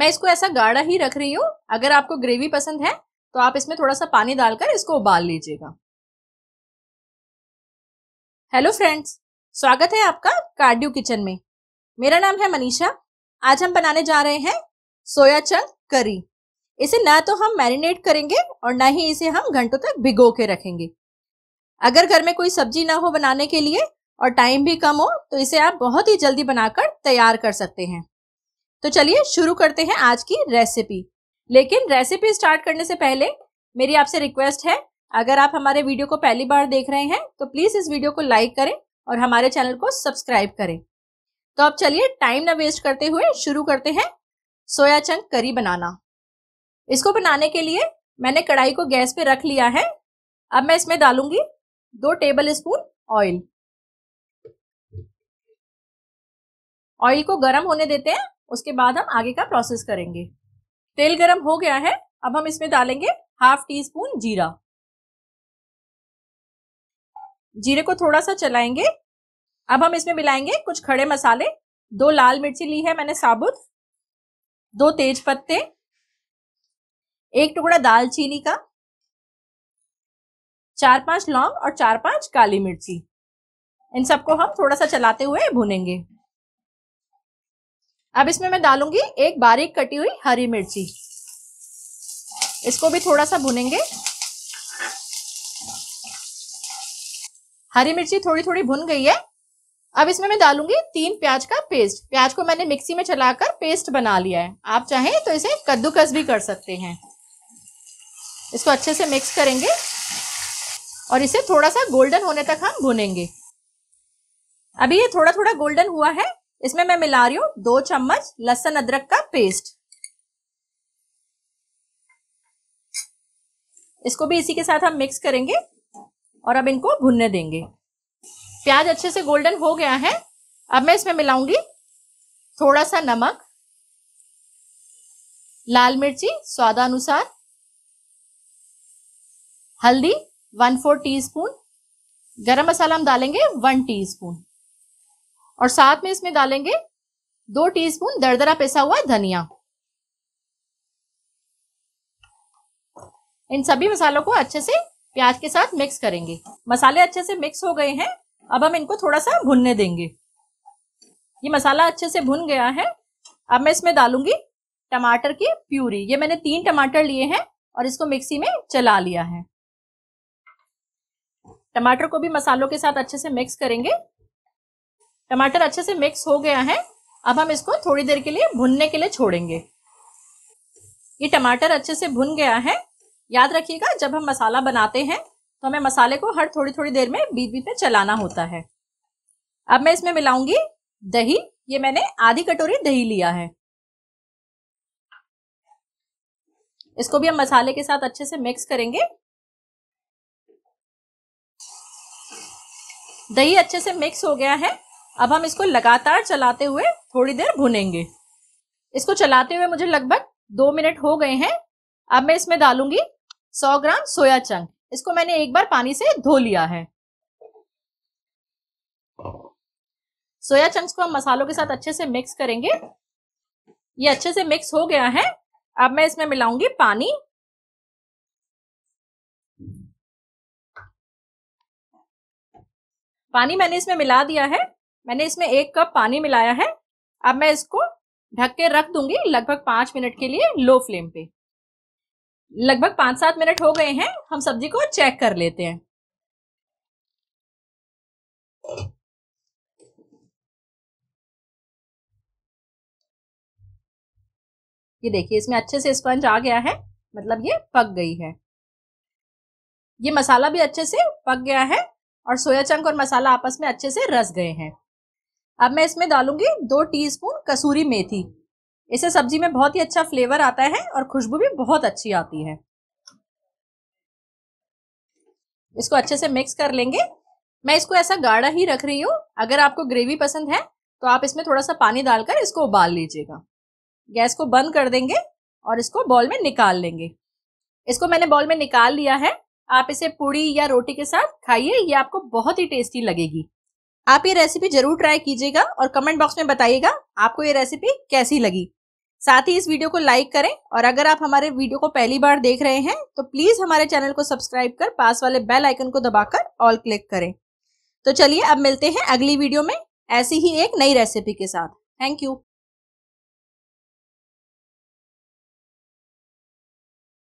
मैं इसको ऐसा गाढ़ा ही रख रही हूँ अगर आपको ग्रेवी पसंद है तो आप इसमें थोड़ा सा पानी डालकर इसको उबाल लीजिएगा हेलो फ्रेंड्स स्वागत है आपका कार्डियो किचन में मेरा नाम है मनीषा आज हम बनाने जा रहे हैं सोया चंक करी इसे ना तो हम मैरिनेट करेंगे और ना ही इसे हम घंटों तक भिगो के रखेंगे अगर घर में कोई सब्जी ना हो बनाने के लिए और टाइम भी कम हो तो इसे आप बहुत ही जल्दी बनाकर तैयार कर सकते हैं तो चलिए शुरू करते हैं आज की रेसिपी लेकिन रेसिपी स्टार्ट करने से पहले मेरी आपसे रिक्वेस्ट है अगर आप हमारे वीडियो को पहली बार देख रहे हैं तो प्लीज इस वीडियो को लाइक करें और हमारे चैनल को सब्सक्राइब करें तो अब चलिए टाइम ना वेस्ट करते हुए शुरू करते हैं सोया चंक करी बनाना इसको बनाने के लिए मैंने कढ़ाई को गैस पे रख लिया है अब मैं इसमें डालूंगी दो टेबल स्पून ऑयल ऑयल को गर्म होने देते हैं उसके बाद हम आगे का प्रोसेस करेंगे तेल गरम हो गया है अब हम इसमें डालेंगे हाफ टी स्पून जीरा जीरे को थोड़ा सा चलाएंगे अब हम इसमें मिलाएंगे कुछ खड़े मसाले दो लाल मिर्ची ली है मैंने साबुत दो तेज पत्ते एक टुकड़ा दालचीनी का चार पांच लौंग और चार पांच काली मिर्ची इन सबको हम थोड़ा सा चलाते हुए भुनेंगे अब इसमें मैं डालूंगी एक बारीक कटी हुई हरी मिर्ची इसको भी थोड़ा सा भुनेंगे हरी मिर्ची थोड़ी थोड़ी भुन गई है अब इसमें मैं डालूंगी तीन प्याज का पेस्ट प्याज को मैंने मिक्सी में चलाकर पेस्ट बना लिया है आप चाहें तो इसे कद्दूकस भी कर सकते हैं इसको अच्छे से मिक्स करेंगे और इसे थोड़ा सा गोल्डन होने तक हम भुनेंगे अभी ये थोड़ा थोड़ा गोल्डन हुआ है इसमें मैं मिला रही हूं दो चम्मच लहसन अदरक का पेस्ट इसको भी इसी के साथ हम मिक्स करेंगे और अब इनको भुनने देंगे प्याज अच्छे से गोल्डन हो गया है अब मैं इसमें मिलाऊंगी थोड़ा सा नमक लाल मिर्ची स्वादानुसार हल्दी वन फोर टीस्पून गरम मसाला हम डालेंगे वन टीस्पून और साथ में इसमें डालेंगे दो टीस्पून दरदरा पिसा हुआ धनिया इन सभी मसालों को अच्छे से प्याज के साथ मिक्स करेंगे मसाले अच्छे से मिक्स हो गए हैं अब हम इनको थोड़ा सा भुनने देंगे ये मसाला अच्छे से भुन गया है अब मैं इसमें डालूंगी टमाटर की प्यूरी ये मैंने तीन टमाटर लिए हैं और इसको मिक्सी में चला लिया है टमाटर को भी मसालों के साथ अच्छे से मिक्स करेंगे टमाटर अच्छे से मिक्स हो गया है अब हम इसको थोड़ी देर के लिए भुनने के लिए छोड़ेंगे ये टमाटर अच्छे से भुन गया है याद रखिएगा जब हम मसाला बनाते हैं तो हमें मसाले को हर थोड़ी थोड़ी देर में बीच बीच में चलाना होता है अब मैं इसमें मिलाऊंगी दही ये मैंने आधी कटोरी दही लिया है इसको भी हम मसाले के साथ अच्छे से मिक्स करेंगे दही अच्छे से मिक्स हो गया है अब हम इसको लगातार चलाते हुए थोड़ी देर भुनेंगे इसको चलाते हुए मुझे लगभग दो मिनट हो गए हैं अब मैं इसमें डालूंगी 100 ग्राम सोया चंक इसको मैंने एक बार पानी से धो लिया है सोया चंक्स को हम मसालों के साथ अच्छे से मिक्स करेंगे ये अच्छे से मिक्स हो गया है अब मैं इसमें मिलाऊंगी पानी पानी मैंने इसमें मिला दिया है मैंने इसमें एक कप पानी मिलाया है अब मैं इसको ढक के रख दूंगी लगभग पांच मिनट के लिए लो फ्लेम पे लगभग पांच सात मिनट हो गए हैं हम सब्जी को चेक कर लेते हैं ये देखिए इसमें अच्छे से स्पंज आ गया है मतलब ये पक गई है ये मसाला भी अच्छे से पक गया है और सोया चंक और मसाला आपस में अच्छे से रस गए हैं अब मैं इसमें डालूंगी दो टीस्पून कसूरी मेथी इसे सब्जी में बहुत ही अच्छा फ्लेवर आता है और खुशबू भी बहुत अच्छी आती है इसको अच्छे से मिक्स कर लेंगे मैं इसको ऐसा गाढ़ा ही रख रही हूँ अगर आपको ग्रेवी पसंद है तो आप इसमें थोड़ा सा पानी डालकर इसको उबाल लीजिएगा गैस को बंद कर देंगे और इसको बॉल में निकाल लेंगे इसको मैंने बॉल में निकाल लिया है आप इसे पूड़ी या रोटी के साथ खाइए ये आपको बहुत ही टेस्टी लगेगी आप ये रेसिपी जरूर ट्राई कीजिएगा और कमेंट बॉक्स में बताइएगा आपको ये रेसिपी कैसी लगी साथ ही इस वीडियो को लाइक करें और अगर आप हमारे वीडियो को पहली बार देख रहे हैं तो प्लीज हमारे चैनल को सब्सक्राइब कर पास वाले बेल आइकन को दबाकर ऑल क्लिक करें तो चलिए अब मिलते हैं अगली वीडियो में ऐसी ही एक नई रेसिपी के साथ थैंक यू